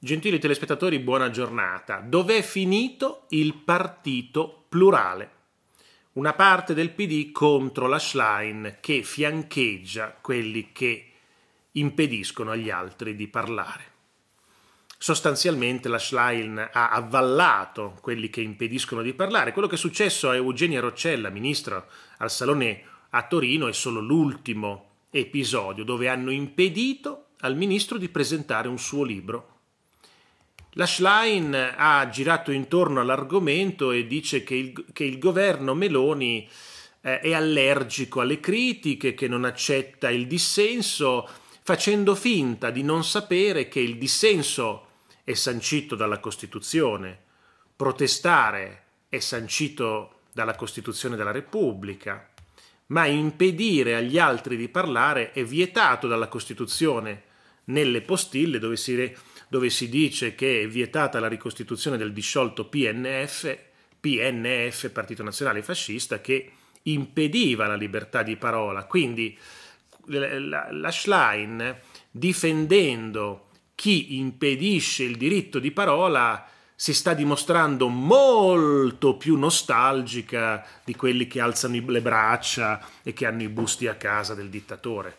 Gentili telespettatori, buona giornata. Dov'è finito il partito plurale? Una parte del PD contro la Schlein che fiancheggia quelli che impediscono agli altri di parlare. Sostanzialmente la Schlein ha avvallato quelli che impediscono di parlare. Quello che è successo a Eugenia Roccella, ministro al Salone a Torino, è solo l'ultimo episodio dove hanno impedito al ministro di presentare un suo libro la Schlein ha girato intorno all'argomento e dice che il, che il governo Meloni eh, è allergico alle critiche, che non accetta il dissenso, facendo finta di non sapere che il dissenso è sancito dalla Costituzione, protestare è sancito dalla Costituzione della Repubblica, ma impedire agli altri di parlare è vietato dalla Costituzione nelle postille dove si Re- dove si dice che è vietata la ricostituzione del disciolto PNF, PNF Partito Nazionale Fascista, che impediva la libertà di parola. Quindi la Schlein, difendendo chi impedisce il diritto di parola, si sta dimostrando molto più nostalgica di quelli che alzano le braccia e che hanno i busti a casa del dittatore.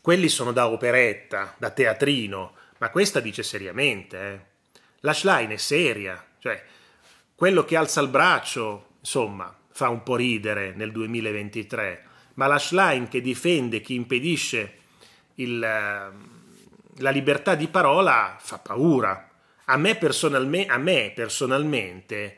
Quelli sono da operetta, da teatrino, ma questa dice seriamente, eh. La Schlein è seria, cioè quello che alza il braccio, insomma, fa un po' ridere nel 2023, ma la Schlein che difende chi impedisce il, ehm, la libertà di parola fa paura. A me, personalme, a me personalmente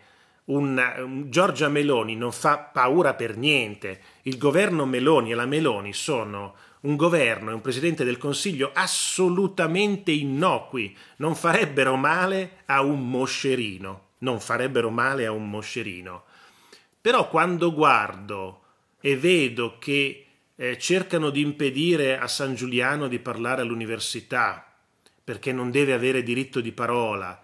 un, un Giorgia Meloni non fa paura per niente. Il governo Meloni e la Meloni sono un governo e un presidente del Consiglio assolutamente innocui, non farebbero male a un moscerino, non farebbero male a un moscerino. Però quando guardo e vedo che eh, cercano di impedire a San Giuliano di parlare all'università perché non deve avere diritto di parola,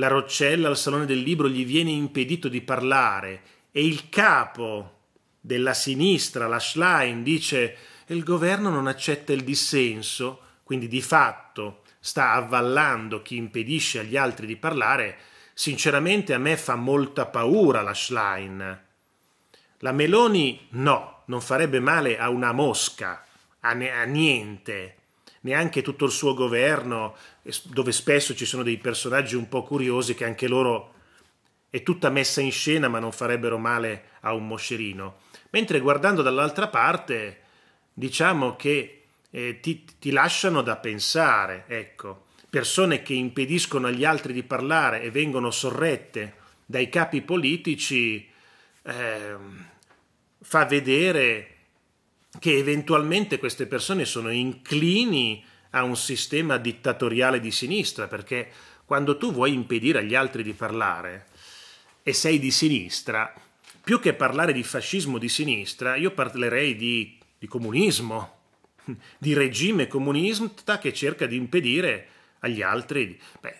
la roccella al salone del libro gli viene impedito di parlare e il capo della sinistra, la Schlein, dice il governo non accetta il dissenso, quindi di fatto sta avvallando chi impedisce agli altri di parlare, sinceramente a me fa molta paura la Schlein. La Meloni no, non farebbe male a una mosca, a, ne- a niente neanche tutto il suo governo, dove spesso ci sono dei personaggi un po' curiosi che anche loro è tutta messa in scena ma non farebbero male a un moscerino. Mentre guardando dall'altra parte, diciamo che eh, ti, ti lasciano da pensare, ecco, persone che impediscono agli altri di parlare e vengono sorrette dai capi politici, eh, fa vedere che eventualmente queste persone sono inclini a un sistema dittatoriale di sinistra, perché quando tu vuoi impedire agli altri di parlare e sei di sinistra, più che parlare di fascismo di sinistra, io parlerei di, di comunismo, di regime comunista che cerca di impedire agli altri. Beh,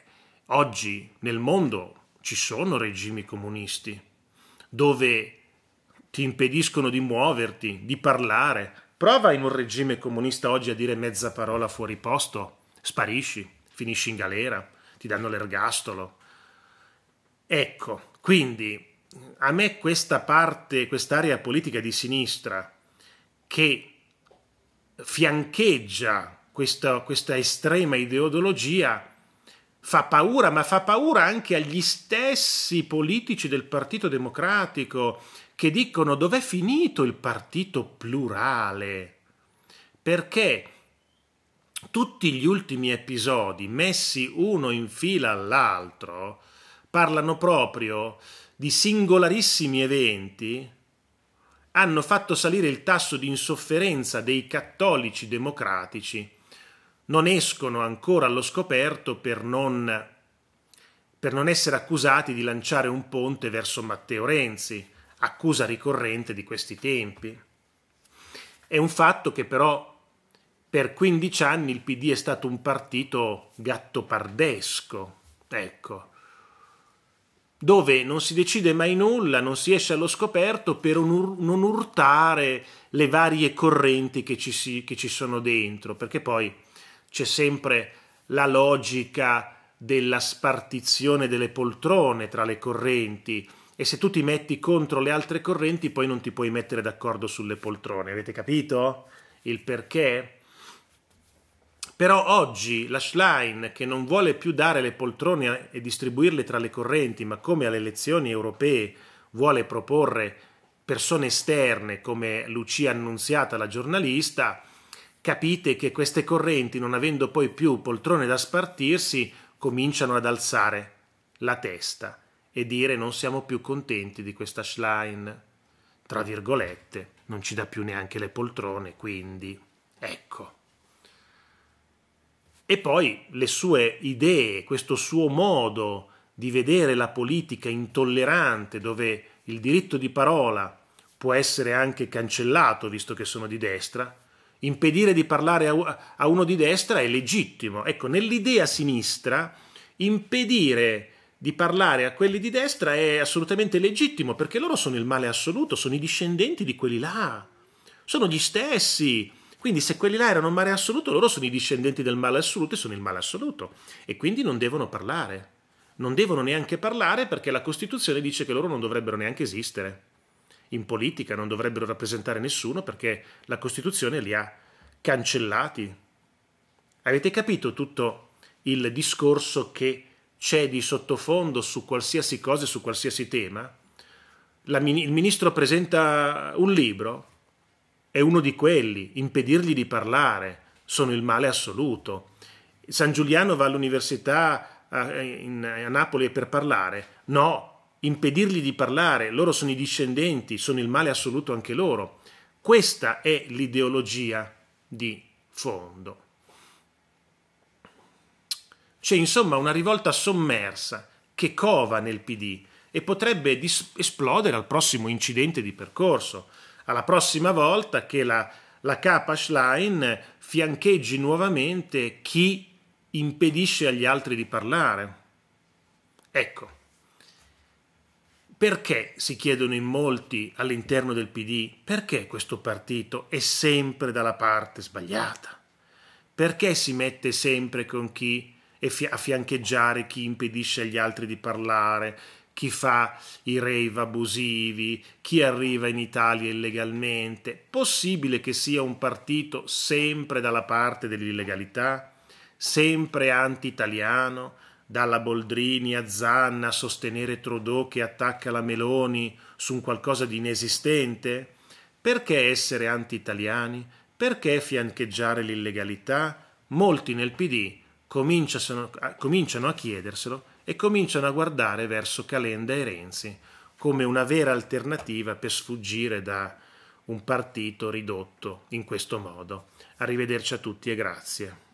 oggi nel mondo ci sono regimi comunisti dove ti impediscono di muoverti, di parlare. Prova in un regime comunista oggi a dire mezza parola fuori posto, sparisci, finisci in galera, ti danno l'ergastolo. Ecco, quindi a me questa parte, quest'area politica di sinistra che fiancheggia questa, questa estrema ideologia fa paura, ma fa paura anche agli stessi politici del Partito Democratico che dicono dov'è finito il partito plurale? Perché tutti gli ultimi episodi, messi uno in fila all'altro, parlano proprio di singolarissimi eventi hanno fatto salire il tasso di insofferenza dei cattolici democratici non escono ancora allo scoperto per non, per non essere accusati di lanciare un ponte verso Matteo Renzi, accusa ricorrente di questi tempi. È un fatto che però per 15 anni il PD è stato un partito gattopardesco, ecco, dove non si decide mai nulla, non si esce allo scoperto per non urtare le varie correnti che ci, si, che ci sono dentro, perché poi c'è sempre la logica della spartizione delle poltrone tra le correnti e se tu ti metti contro le altre correnti poi non ti puoi mettere d'accordo sulle poltrone. Avete capito il perché? Però oggi la Schlein, che non vuole più dare le poltrone e distribuirle tra le correnti, ma come alle elezioni europee vuole proporre persone esterne come Lucia Annunziata, la giornalista, capite che queste correnti, non avendo poi più poltrone da spartirsi, cominciano ad alzare la testa e dire non siamo più contenti di questa Schlein. Tra virgolette, non ci dà più neanche le poltrone, quindi ecco. E poi le sue idee, questo suo modo di vedere la politica intollerante, dove il diritto di parola può essere anche cancellato, visto che sono di destra, impedire di parlare a uno di destra è legittimo. Ecco, nell'idea sinistra impedire di parlare a quelli di destra è assolutamente legittimo perché loro sono il male assoluto, sono i discendenti di quelli là, sono gli stessi. Quindi se quelli là erano un male assoluto, loro sono i discendenti del male assoluto e sono il male assoluto e quindi non devono parlare. Non devono neanche parlare perché la Costituzione dice che loro non dovrebbero neanche esistere in politica, non dovrebbero rappresentare nessuno perché la Costituzione li ha cancellati. Avete capito tutto il discorso che c'è di sottofondo su qualsiasi cosa e su qualsiasi tema? La, il ministro presenta un libro, è uno di quelli, impedirgli di parlare sono il male assoluto. San Giuliano va all'università a, a Napoli per parlare? No, impedirgli di parlare, loro sono i discendenti, sono il male assoluto anche loro. Questa è l'ideologia di fondo. C'è insomma una rivolta sommersa che cova nel PD e potrebbe esplodere al prossimo incidente di percorso, alla prossima volta che la, la Capash Line fiancheggi nuovamente chi impedisce agli altri di parlare. Ecco. Perché, si chiedono in molti all'interno del PD, perché questo partito è sempre dalla parte sbagliata? Perché si mette sempre con chi è a fiancheggiare chi impedisce agli altri di parlare, chi fa i rave abusivi, chi arriva in Italia illegalmente. Possibile che sia un partito sempre dalla parte dell'illegalità, sempre anti-italiano, dalla Boldrini a Zanna a sostenere Trudeau che attacca la Meloni su un qualcosa di inesistente? Perché essere anti-italiani? Perché fiancheggiare l'illegalità? Molti nel PD cominciano a chiederselo e cominciano a guardare verso Calenda e Renzi come una vera alternativa per sfuggire da un partito ridotto in questo modo. Arrivederci a tutti e grazie.